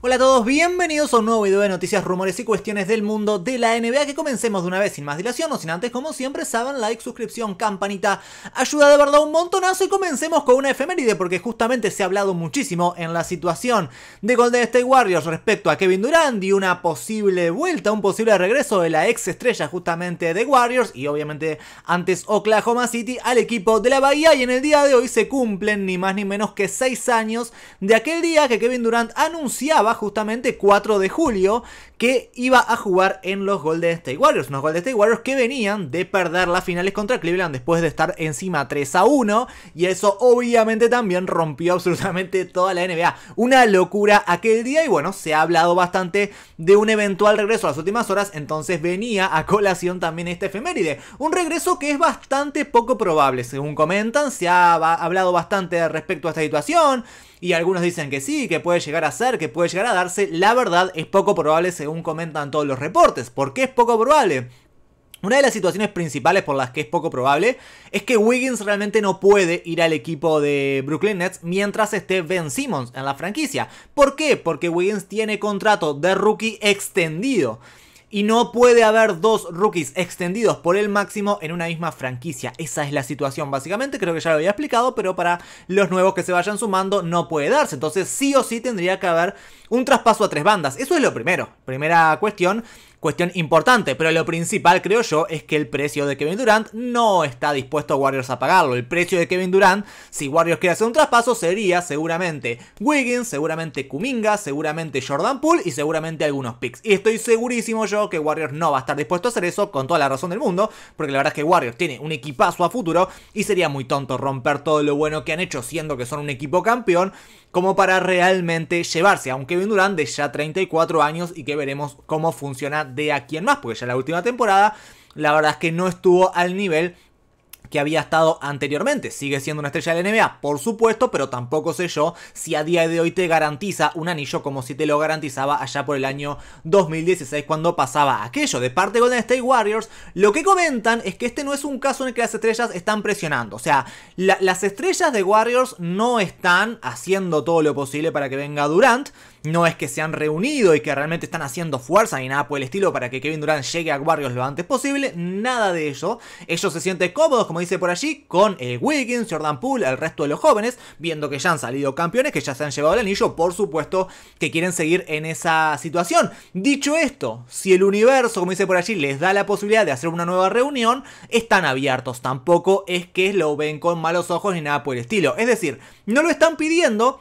Hola a todos, bienvenidos a un nuevo video de noticias, rumores y cuestiones del mundo de la NBA que comencemos de una vez sin más dilación o sin antes, como siempre, saben, like, suscripción, campanita, ayuda de verdad un montonazo y comencemos con una efeméride porque justamente se ha hablado muchísimo en la situación de Golden State Warriors respecto a Kevin Durant y una posible vuelta, un posible regreso de la ex estrella justamente de Warriors y obviamente antes Oklahoma City al equipo de la Bahía y en el día de hoy se cumplen ni más ni menos que 6 años de aquel día que Kevin Durant anunciaba justamente 4 de julio, que iba a jugar en los Golden State Warriors. Unos Golden State Warriors que venían de perder las finales contra Cleveland después de estar encima 3 a 1. Y eso obviamente también rompió absolutamente toda la NBA. Una locura aquel día y bueno, se ha hablado bastante de un eventual regreso a las últimas horas. Entonces venía a colación también este efeméride. Un regreso que es bastante poco probable, según comentan. Se ha hablado bastante respecto a esta situación. Y algunos dicen que sí, que puede llegar a ser, que puede llegar a darse. La verdad es poco probable según según comentan todos los reportes, ¿Por qué es poco probable. Una de las situaciones principales por las que es poco probable es que Wiggins realmente no puede ir al equipo de Brooklyn Nets mientras esté Ben Simmons en la franquicia. ¿Por qué? Porque Wiggins tiene contrato de rookie extendido y no puede haber dos rookies extendidos por el máximo en una misma franquicia. Esa es la situación básicamente, creo que ya lo había explicado, pero para los nuevos que se vayan sumando no puede darse. Entonces sí o sí tendría que haber un traspaso a tres bandas. Eso es lo primero, primera cuestión. Cuestión importante, pero lo principal creo yo es que el precio de Kevin Durant no está dispuesto a Warriors a pagarlo. El precio de Kevin Durant, si Warriors quiere hacer un traspaso, sería seguramente Wiggins, seguramente Kuminga, seguramente Jordan Poole y seguramente algunos picks. Y estoy segurísimo yo que Warriors no va a estar dispuesto a hacer eso con toda la razón del mundo, porque la verdad es que Warriors tiene un equipazo a futuro y sería muy tonto romper todo lo bueno que han hecho siendo que son un equipo campeón como para realmente llevarse aunque bien Kevin de ya 34 años y que veremos cómo funciona de aquí en más, porque ya la última temporada la verdad es que no estuvo al nivel que había estado anteriormente. Sigue siendo una estrella de la NBA, por supuesto, pero tampoco sé yo si a día de hoy te garantiza un anillo como si te lo garantizaba allá por el año 2016 cuando pasaba aquello. De parte de Golden State Warriors, lo que comentan es que este no es un caso en el que las estrellas están presionando. O sea, las estrellas de Warriors no están haciendo todo lo posible para que venga Durant no es que se han reunido y que realmente están haciendo fuerza ni nada por el estilo para que Kevin Durant llegue a Warriors lo antes posible, nada de ello. Ellos se sienten cómodos, como dice por allí, con eh, Wiggins, Jordan Poole, el resto de los jóvenes, viendo que ya han salido campeones, que ya se han llevado el anillo, por supuesto que quieren seguir en esa situación. Dicho esto, si el universo, como dice por allí, les da la posibilidad de hacer una nueva reunión, están abiertos. Tampoco es que lo ven con malos ojos ni nada por el estilo. Es decir, no lo están pidiendo,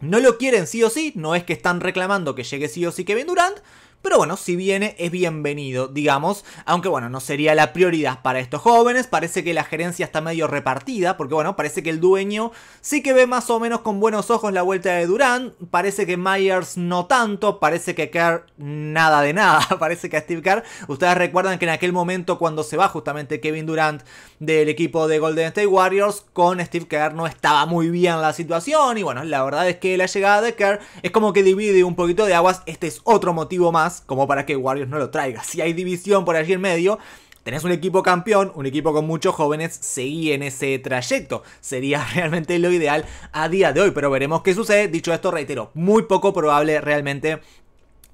no lo quieren sí o sí, no es que están reclamando que llegue sí o sí Kevin Durant, pero bueno, si viene es bienvenido, digamos, aunque bueno, no sería la prioridad para estos jóvenes, parece que la gerencia está medio repartida, porque bueno, parece que el dueño sí que ve más o menos con buenos ojos la vuelta de Durant parece que Myers no tanto, parece que Kerr nada de nada, parece que a Steve Kerr, ustedes recuerdan que en aquel momento cuando se va justamente Kevin Durant del equipo de Golden State Warriors, con Steve Kerr no estaba muy bien la situación, y bueno, la verdad es que la llegada de Kerr es como que divide un poquito de aguas, este es otro motivo más como para que Warriors no lo traiga. Si hay división por allí en medio, tenés un equipo campeón, un equipo con muchos jóvenes, seguí en ese trayecto. Sería realmente lo ideal a día de hoy, pero veremos qué sucede. Dicho esto, reitero, muy poco probable realmente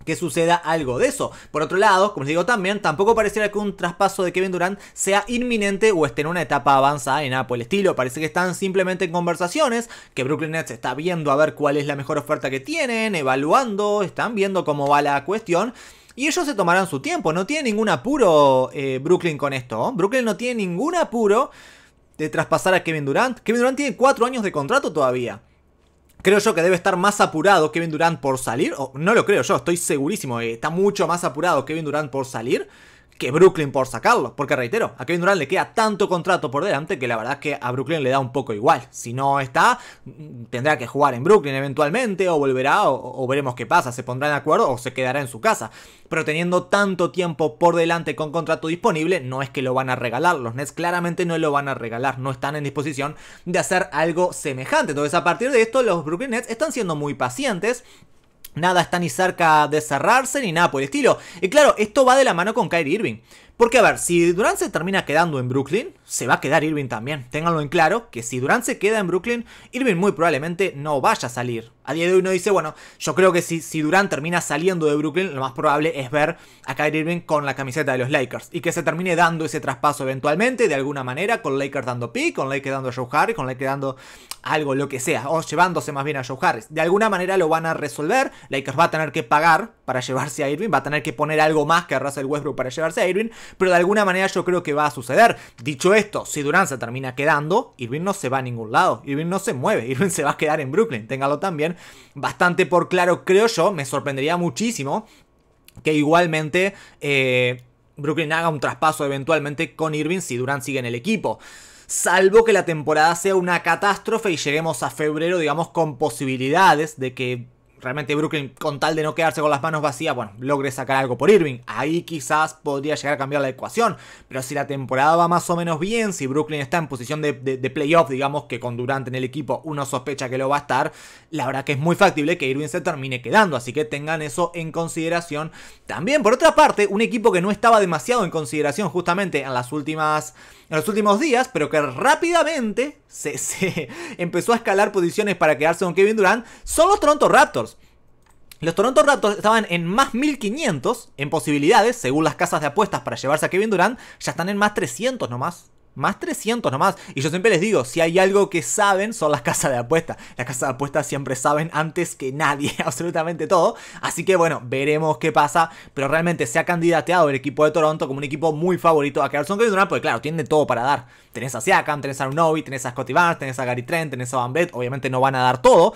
que suceda algo de eso. Por otro lado, como les digo también, tampoco pareciera que un traspaso de Kevin Durant sea inminente o esté en una etapa avanzada en Apple el estilo. Parece que están simplemente en conversaciones, que Brooklyn Nets está viendo a ver cuál es la mejor oferta que tienen, evaluando, están viendo cómo va la cuestión. Y ellos se tomarán su tiempo, no tiene ningún apuro eh, Brooklyn con esto. Brooklyn no tiene ningún apuro de traspasar a Kevin Durant. Kevin Durant tiene cuatro años de contrato todavía. Creo yo que debe estar más apurado Kevin Durant por salir. no lo creo yo, estoy segurísimo. Eh, está mucho más apurado Kevin Durant por salir que Brooklyn por sacarlo. Porque reitero, a Kevin Durant le queda tanto contrato por delante que la verdad es que a Brooklyn le da un poco igual. Si no está, mm, tendrá que jugar en Brooklyn eventualmente o volverá o, veremos qué pasa. Se pondrá en acuerdo o se quedará en su casa. Pero teniendo tanto tiempo por delante con contrato disponible, no es que lo van a regalar. Los Nets claramente no lo van a regalar. No están en disposición de hacer algo semejante. Entonces a partir de esto los Brooklyn Nets están siendo muy pacientes. Nada está ni cerca de cerrarse ni nada por el estilo. Y claro, esto va de la mano con Kyrie Irving. Porque a ver, si Durant se termina quedando en Brooklyn, se va a quedar Irving también. Ténganlo en claro que si Durant se queda en Brooklyn, Irving muy probablemente no vaya a salir. A día de hoy uno dice, bueno, yo creo que si, si Durant termina saliendo de Brooklyn, lo más probable es ver a caer Irving con la camiseta de los Lakers. Y que se termine dando ese traspaso eventualmente, de alguna manera, con Lakers dando pick, con Lakers dando a Joe Harris, con Lakers dando algo, lo que sea, o llevándose más bien a Joe Harris. De alguna manera lo van a resolver, Lakers va a tener que pagar para llevarse a Irving, va a tener que poner algo más que arrasa el Westbrook para llevarse a Irving, pero de alguna manera yo creo que va a suceder. Dicho esto, si Durán se termina quedando, Irving no se va a ningún lado, Irving no se mueve, Irving se va a quedar en Brooklyn, téngalo también bastante por claro, creo yo, me sorprendería muchísimo que igualmente eh, Brooklyn haga un traspaso eventualmente con Irving si Durán sigue en el equipo salvo que la temporada sea una catástrofe y lleguemos a febrero, digamos, con posibilidades de que realmente Brooklyn, con tal de no quedarse con las manos vacías, bueno, logre sacar algo por Irving. Ahí quizás podría llegar a cambiar la ecuación. Pero si la temporada va más o menos bien, si Brooklyn está en posición de, de, playoff, digamos que con Durant en el equipo uno sospecha que lo va a estar, la verdad que es muy factible que Irving se termine quedando. Así que tengan eso en consideración. También, por otra parte, un equipo que no estaba demasiado en consideración justamente en las últimas en los últimos días, pero que rápidamente se, se, empezó a escalar posiciones para quedarse con Kevin Durant, son los Toronto Raptors. Los Toronto Raptors estaban en más 1500 en posibilidades, según las casas de apuestas para llevarse a Kevin Durant, ya están en más 300 nomás. Más 300 nomás. Y yo siempre les digo, si hay algo que saben, son las casas de apuestas. Las casas de apuestas siempre saben antes que nadie, absolutamente todo. Así que bueno, veremos qué pasa. Pero realmente se ha candidateado el equipo de Toronto como un equipo muy favorito a quedarse con Kevin Durant, porque claro, tiene todo para dar. Tenés a Siakam, tenés a Novi, tenés a Scottie Barnes, tenés a Gary Trent, tenés a Van Obviamente no van a dar todo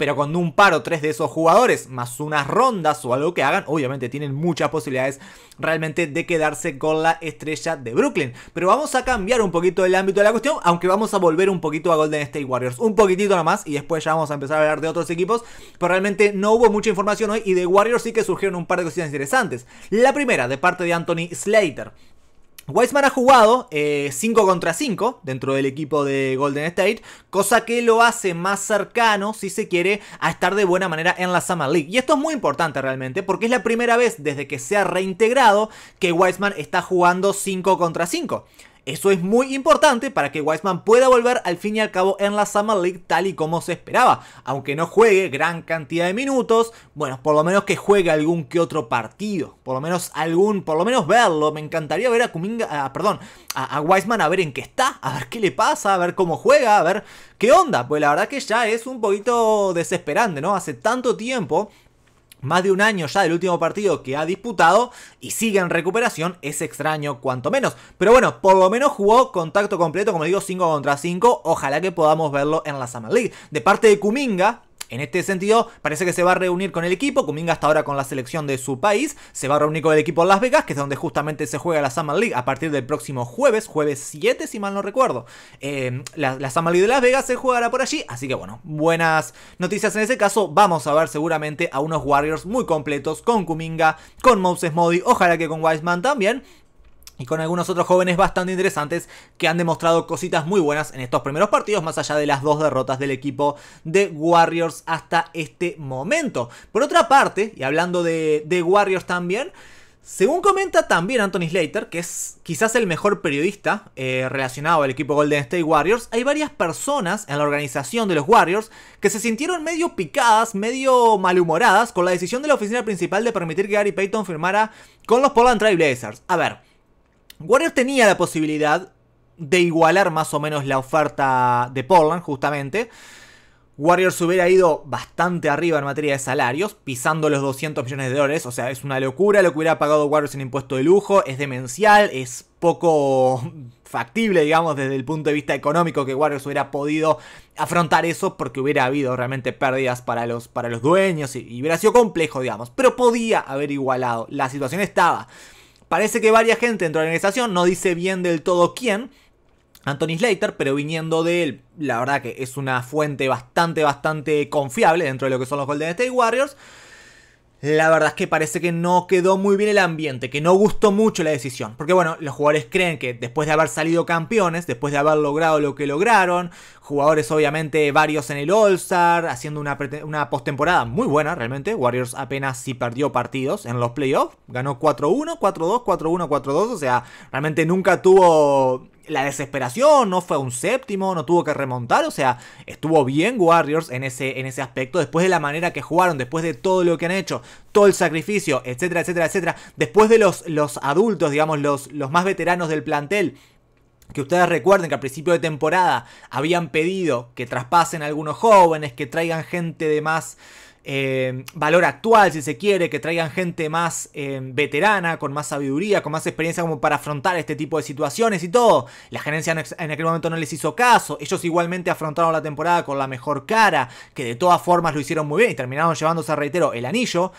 pero con un par o tres de esos jugadores, más unas rondas o algo que hagan, obviamente tienen muchas posibilidades realmente de quedarse con la estrella de Brooklyn. Pero vamos a cambiar un poquito el ámbito de la cuestión, aunque vamos a volver un poquito a Golden State Warriors, un poquitito nomás, y después ya vamos a empezar a hablar de otros equipos, pero realmente no hubo mucha información hoy y de Warriors sí que surgieron un par de cositas interesantes. La primera, de parte de Anthony Slater. Wiseman ha jugado 5 eh, contra 5 dentro del equipo de Golden State, cosa que lo hace más cercano, si se quiere, a estar de buena manera en la Summer League. Y esto es muy importante realmente, porque es la primera vez desde que se ha reintegrado que Wiseman está jugando 5 contra 5. Eso es muy importante para que Wiseman pueda volver al fin y al cabo en la Summer League tal y como se esperaba. Aunque no juegue gran cantidad de minutos, bueno, por lo menos que juegue algún que otro partido. Por lo menos algún, por lo menos verlo. Me encantaría ver a Kuminga, perdón, a, a Wiseman a ver en qué está, a ver qué le pasa, a ver cómo juega, a ver qué onda. Pues la verdad que ya es un poquito desesperante, ¿no? Hace tanto tiempo más de un año ya del último partido que ha disputado y sigue en recuperación, es extraño cuanto menos. Pero bueno, por lo menos jugó contacto completo, como digo, 5 contra 5. Ojalá que podamos verlo en la Summer League. De parte de Kuminga, en este sentido, parece que se va a reunir con el equipo, Kuminga hasta ahora con la selección de su país, se va a reunir con el equipo en Las Vegas, que es donde justamente se juega la Summer League a partir del próximo jueves, jueves 7 si mal no recuerdo. Em, la, la Summer League de Las Vegas se jugará por allí, así que bueno, buenas noticias en ese caso, vamos a ver seguramente a unos Warriors muy completos con Kuminga, con Moses Modi, ojalá que con Wiseman también, y con algunos otros jóvenes bastante interesantes que han demostrado cositas muy buenas en estos primeros partidos, más allá de las dos derrotas del equipo de Warriors hasta este momento. Por otra parte, y hablando de, Warriors también, según comenta también Anthony Slater, que es quizás el mejor periodista eh, relacionado al equipo Golden State Warriors, hay varias personas en la organización de los Warriors que se sintieron medio picadas, medio malhumoradas con la decisión de la oficina principal de permitir que Gary Payton firmara con los Portland Trail Blazers. A ver, Warriors tenía la posibilidad de igualar más o menos la oferta de Portland, justamente. Warriors hubiera ido bastante arriba en materia de salarios, pisando los 200 millones de dólares. O sea, es una locura lo que hubiera pagado Warriors en impuesto de lujo. Es demencial, es poco factible, digamos, desde el punto de vista económico que Warriors hubiera podido afrontar eso porque hubiera habido realmente pérdidas para los, para los dueños y hubiera sido complejo, digamos. Pero podía haber igualado. La situación estaba. Parece que varias gente dentro de la organización, no dice bien del todo quién, Anthony Slater, pero viniendo de él, la verdad que es una fuente bastante, bastante confiable dentro de lo que son los Golden State Warriors. La verdad es que parece que no quedó muy bien el ambiente, que no gustó mucho la decisión. Porque bueno, los jugadores creen que después de haber salido campeones, después de haber logrado lo que lograron, Jugadores obviamente varios en el All-Star, haciendo una, una postemporada muy buena realmente. Warriors apenas si perdió partidos en los playoffs. Ganó 4-1, 4-2, 4-1, 4-2. O sea, realmente nunca tuvo la desesperación, no fue un séptimo, no tuvo que remontar, o sea, estuvo bien Warriors en ese, en ese aspecto, después de la manera que jugaron, después de todo lo que han hecho, todo el sacrificio, etcétera, etcétera, etcétera, después de los, los adultos, digamos, los, los más veteranos del plantel, que ustedes recuerden que al principio de temporada habían pedido que traspasen algunos jóvenes, que traigan gente de más eh, valor actual, si se quiere, que traigan gente más eh, veterana, con más sabiduría, con más experiencia como para afrontar este tipo de situaciones y todo. La gerencia en aquel momento no les hizo caso, ellos igualmente afrontaron la temporada con la mejor cara, que de todas formas lo hicieron muy bien y terminaron llevándose, reitero, el anillo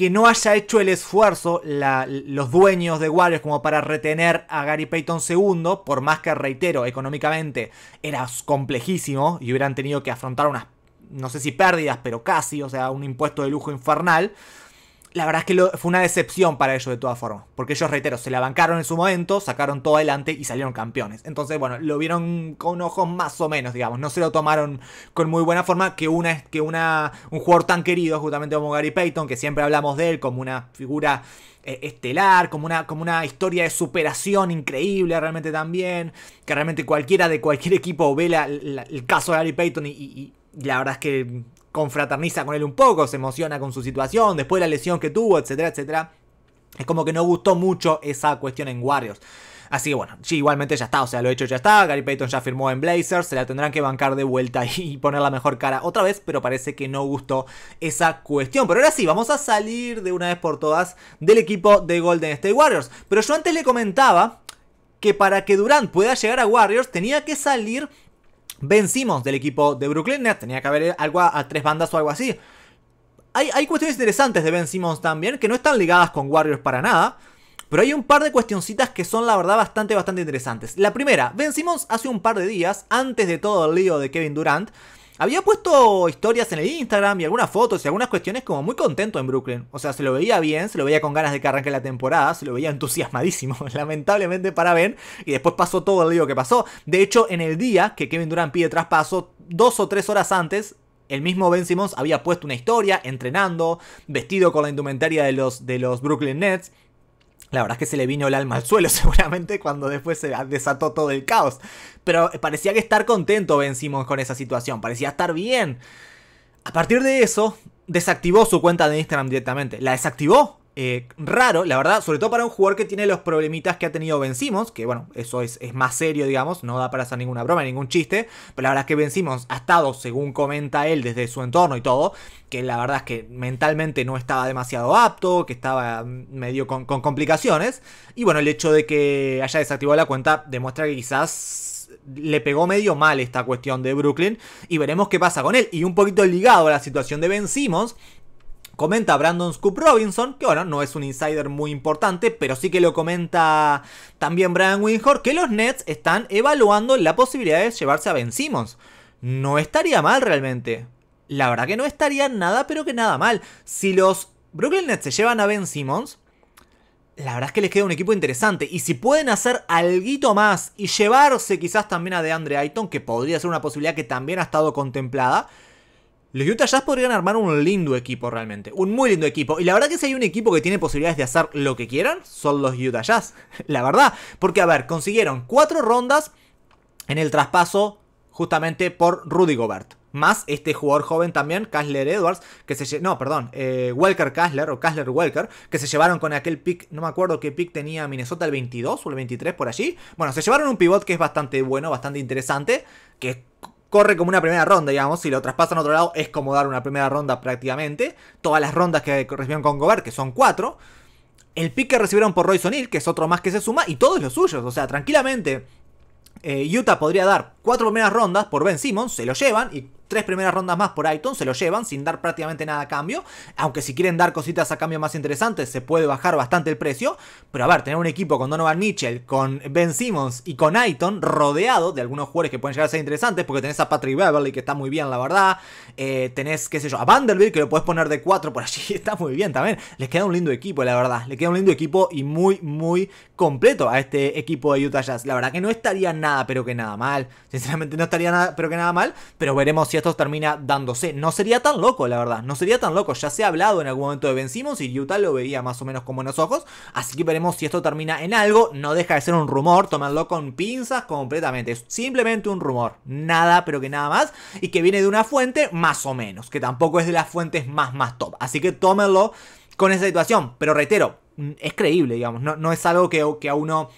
que no haya hecho el esfuerzo los dueños de Warriors como para retener a Gary Payton II, por más que reitero, económicamente era complejísimo y hubieran tenido que afrontar unas, no sé si pérdidas, pero casi, o sea, un impuesto de lujo infernal la verdad es que fue una decepción para ellos de todas formas. Porque ellos, reitero, se la bancaron en su momento, sacaron todo adelante y salieron campeones. Entonces, bueno, lo vieron con ojos más o menos, digamos. No se lo tomaron con muy buena forma que, una, que una, un jugador tan querido, justamente como Gary Payton, que siempre hablamos de él como una figura eh, estelar, como una, como una historia de superación increíble realmente también. Que realmente cualquiera de cualquier equipo ve el caso de Gary Payton y la verdad es que confraterniza con él un poco, se emociona con su situación, después de la lesión que tuvo, etcétera, etcétera. Es como que no gustó mucho esa cuestión en Warriors. Así que bueno, sí, igualmente ya está, o sea, lo hecho ya está, Gary Payton ya firmó en Blazers, se la tendrán que bancar de vuelta y poner la mejor cara otra vez, pero parece que no gustó esa cuestión. Pero ahora sí, vamos a salir de una vez por todas del equipo de Golden State Warriors. Pero yo antes le comentaba que para que Durant pueda llegar a Warriors tenía que salir Ben Simmons del equipo de Brooklyn Tenía que haber algo a, tres bandas o algo así. Hay, hay, cuestiones interesantes de Ben Simmons también, que no están ligadas con Warriors para nada. Pero hay un par de cuestioncitas que son la verdad bastante, bastante interesantes. La primera, Ben Simmons hace un par de días, antes de todo el lío de Kevin Durant, había puesto historias en el Instagram y algunas fotos y algunas cuestiones como muy contento en Brooklyn. O sea, se lo veía bien, se lo veía con ganas de que arranque la temporada, se lo veía entusiasmadísimo, lamentablemente para Ben. Y después pasó todo el lío que pasó. De hecho, en el día que Kevin Durant pide traspaso, dos o tres horas antes, el mismo Ben Simmons había puesto una historia entrenando, vestido con la indumentaria de los, de los Brooklyn Nets. La verdad es que se le vino el alma al suelo seguramente cuando después se desató todo el caos. Pero eh, parecía que estar contento Ben Simmons con esa situación, parecía estar bien. A partir de eso, desactivó su cuenta de Instagram directamente. La desactivó eh, raro, la verdad, sobre todo para un jugador que tiene los problemitas que ha tenido vencimos que bueno, eso es, más serio, digamos, no da para hacer ninguna broma, ningún chiste, pero la verdad es que vencimos ha estado, según comenta él, desde su entorno y todo, que la verdad es que mentalmente no estaba demasiado apto, que estaba medio con, complicaciones, y bueno, el hecho de que haya desactivado la cuenta demuestra que quizás le pegó medio mal esta cuestión de Brooklyn y veremos qué pasa con él. Y un poquito ligado a la situación de Ben Comenta Brandon Scoop Robinson, que bueno, no es un insider muy importante, pero sí que lo comenta también Brian Winhor, que los Nets están evaluando la posibilidad de llevarse a Ben Simmons. No estaría mal realmente. La verdad que no estaría nada, pero que nada mal. Si los Brooklyn Nets se llevan a Ben Simmons, la verdad es que les queda un equipo interesante. Y si pueden hacer algo más y llevarse quizás también a DeAndre Ayton, que podría ser una posibilidad que también ha estado contemplada, los Utah Jazz podrían armar un lindo equipo realmente, un muy lindo equipo. Y la verdad que si hay un equipo que tiene posibilidades de hacer lo que quieran, son los Utah Jazz. La verdad, porque a ver, consiguieron cuatro rondas en el traspaso justamente por Rudy Gobert. Más este jugador joven también, Kassler Edwards, que se... No, perdón, eh, Welker Casler o Casler Welker, que se llevaron con aquel pick, no me acuerdo qué pick tenía Minnesota, el 22 o el 23 por allí. Bueno, se llevaron un pivot que es bastante bueno, bastante interesante, que corre como una primera ronda, digamos. Si lo traspasan a otro lado, es como dar una primera ronda prácticamente. Todas las rondas que recibieron con Gobert, que son cuatro. El pick que recibieron por Roy Sonil, que es otro más que se suma, y todos los suyos. O sea, tranquilamente, eh, Utah podría dar Cuatro primeras rondas por Ben Simmons se lo llevan y tres primeras rondas más por Ayton se lo llevan sin dar prácticamente nada a cambio. Aunque si quieren dar cositas a cambio más interesantes se puede bajar bastante el precio. Pero a ver, tener un equipo con Donovan Mitchell, con Ben Simmons y con Ayton rodeado de algunos jugadores que pueden llegar a ser interesantes porque tenés a Patrick Beverly que está muy bien la verdad. Eh, tenés, qué sé yo, a Vanderbilt que lo podés poner de cuatro por allí. Está muy bien también. Les queda un lindo equipo la verdad. Les queda un lindo equipo y muy, muy completo a este equipo de Utah Jazz. La verdad que no estaría nada pero que nada mal. Sinceramente no estaría nada, pero que nada mal, pero veremos si esto termina dándose. No sería tan loco, la verdad, no sería tan loco. Ya se ha hablado en algún momento de Ben y Utah lo veía más o menos con buenos ojos, así que veremos si esto termina en algo. No deja de ser un rumor, tómenlo con pinzas completamente. simplemente un rumor, nada, pero que nada más, y que viene de una fuente más o menos, que tampoco es de las fuentes más, más top. Así que tómenlo con esa situación, pero reitero, es creíble, digamos, no, no es algo que, que a uno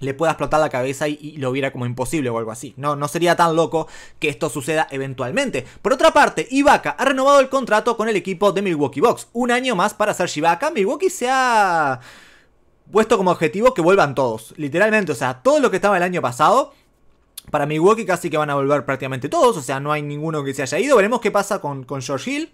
le pueda explotar la cabeza y, lo viera como imposible o algo así. No, no sería tan loco que esto suceda eventualmente. Por otra parte, Ibaka ha renovado el contrato con el equipo de Milwaukee Bucks. Un año más para ser Ibaka. Milwaukee se ha puesto como objetivo que vuelvan todos. Literalmente, o sea, todo lo que estaba el año pasado para Milwaukee casi que van a volver prácticamente todos, o sea, no hay ninguno que se haya ido. Veremos qué pasa con, con George Hill,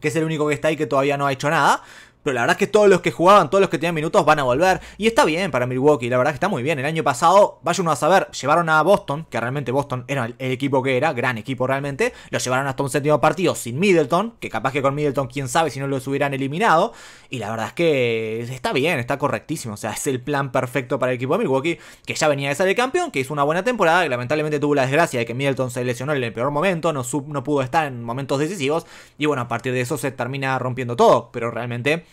que es el único que está ahí que todavía no ha hecho nada. Pero la verdad es que todos los que jugaban, todos los que tenían minutos van a volver. Y está bien para Milwaukee, la verdad es que está muy bien. El año pasado, vaya uno a saber, llevaron a Boston, que realmente Boston era el, equipo que era, gran equipo realmente. Lo llevaron hasta un séptimo partido sin Middleton, que capaz que con Middleton, quién sabe si no los hubieran eliminado. Y la verdad es que está bien, está correctísimo. O sea, es el plan perfecto para el equipo de Milwaukee, que ya venía de ser el campeón, que hizo una buena temporada, que lamentablemente tuvo la desgracia de que Middleton se lesionó en el peor momento, no, no pudo estar en momentos decisivos. Y bueno, a partir de eso se termina rompiendo todo, pero realmente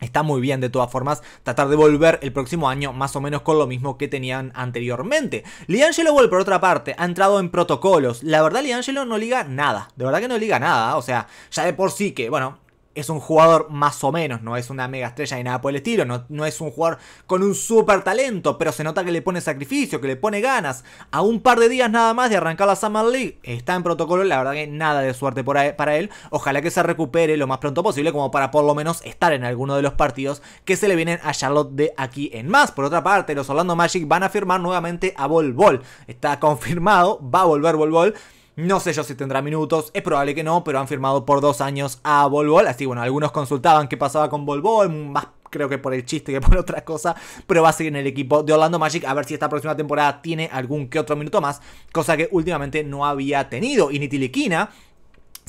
Está muy bien de todas formas tratar de volver el próximo año más o menos con lo mismo que tenían anteriormente. Liangelo Ball por otra parte ha entrado en protocolos. La verdad Liangelo no liga nada, de verdad que no liga nada, o sea, ya de por sí que, bueno, es un jugador más o menos, no es una mega estrella ni nada por el estilo, no, no es un jugador con un super talento, pero se nota que le pone sacrificio, que le pone ganas. A un par de días nada más de arrancar la Summer League, está en protocolo, la verdad que nada de suerte por para él. Ojalá que se recupere lo más pronto posible, como para por lo menos estar en alguno de los partidos que se le vienen a Charlotte de aquí en más. Por otra parte, los Orlando Magic van a firmar nuevamente a vol Bol. Está confirmado, va a volver vol Bol. No sé yo si tendrá minutos, es probable que no, pero han firmado por dos años a Volvo, Así bueno, algunos consultaban qué pasaba con Volvo, más creo que por el chiste que por otra cosa, pero va a seguir en el equipo de Orlando Magic a ver si esta próxima temporada tiene algún que otro minuto más, cosa que últimamente no había tenido. Y Nitiliquina,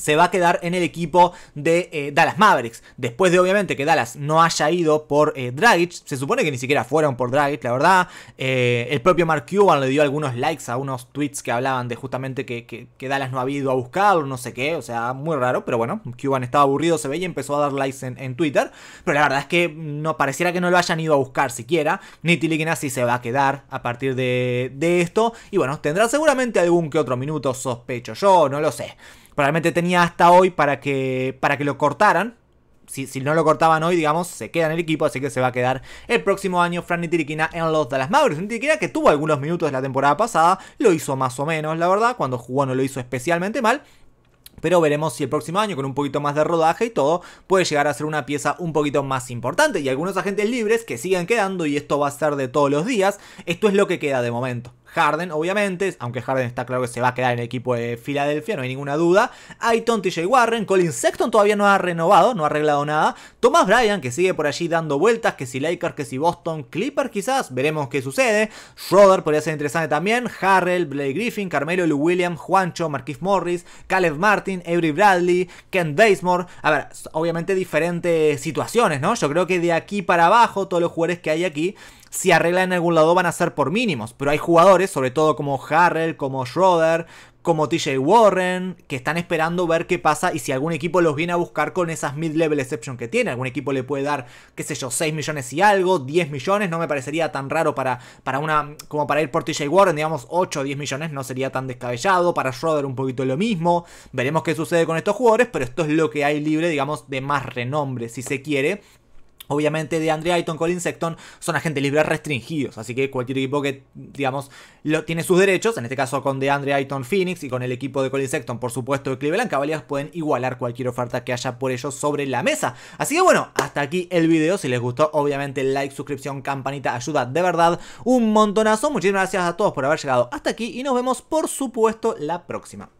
se va a quedar en el equipo de eh, Dallas Mavericks. Después de obviamente que Dallas no haya ido por eh, Dragic, se supone que ni siquiera fueron por Dragic, la verdad. Eh, el propio Mark Cuban le dio algunos likes a unos tweets que hablaban de justamente que, Dallas no había ido a buscar no sé qué, o sea, muy raro, pero bueno, Cuban estaba aburrido, se veía y empezó a dar likes en, Twitter. Pero la verdad es que no pareciera que no lo hayan ido a buscar siquiera. Tilly si se va a quedar a partir de, de esto. Y bueno, tendrá seguramente algún que otro minuto, sospecho yo, no lo sé probablemente tenía hasta hoy para que, para que lo cortaran. Si, no lo cortaban hoy, digamos, se queda en el equipo, así que se va a quedar el próximo año Franny Tiriquina en los Dallas Mavericks. Un Tiriquina que tuvo algunos minutos la temporada pasada, lo hizo más o menos, la verdad, cuando jugó no lo hizo especialmente mal, pero veremos si el próximo año, con un poquito más de rodaje y todo, puede llegar a ser una pieza un poquito más importante. Y algunos agentes libres que sigan quedando, y esto va a ser de todos los días, esto es lo que queda de momento. Harden, obviamente, aunque Harden está claro que se va a quedar en el equipo de Filadelfia, no hay ninguna duda. Ayton, TJ Warren, Colin Sexton todavía no ha renovado, no ha arreglado nada. Thomas Bryan, que sigue por allí dando vueltas, que si Lakers, que si Boston, Clippers quizás, veremos qué sucede. Schroeder podría ser interesante también. Harrell, Blake Griffin, Carmelo, Lou Williams, Juancho, Marquis Morris, Caleb Martin, Avery Bradley, Ken Basemore. A ver, obviamente diferentes situaciones, ¿no? Yo creo que de aquí para abajo, todos los jugadores que hay aquí si arreglan en algún lado van a ser por mínimos, pero hay jugadores, sobre todo como Harrell, como Schroeder, como TJ Warren, que están esperando ver qué pasa y si algún equipo los viene a buscar con esas mid-level exception que tiene. Algún equipo le puede dar, qué sé yo, 6 millones y algo, 10 millones, no me parecería tan raro para, para una, como para ir por TJ Warren, digamos 8 o 10 millones no sería tan descabellado, para Schroeder un poquito lo mismo, veremos qué sucede con estos jugadores, pero esto es lo que hay libre, digamos, de más renombre, si se quiere, Obviamente de Andre Ayton, Colin Sexton son agentes libres restringidos, así que cualquier equipo que, digamos, lo, tiene sus derechos, en este caso con de Andre Ayton Phoenix y con el equipo de Colin Sexton, por supuesto, de Cleveland Cavaliers, pueden igualar cualquier oferta que haya por ellos sobre la mesa. Así que bueno, hasta aquí el video, si les gustó, obviamente like, suscripción, campanita, ayuda de verdad un montonazo. Muchísimas gracias a todos por haber llegado hasta aquí y nos vemos, por supuesto, la próxima.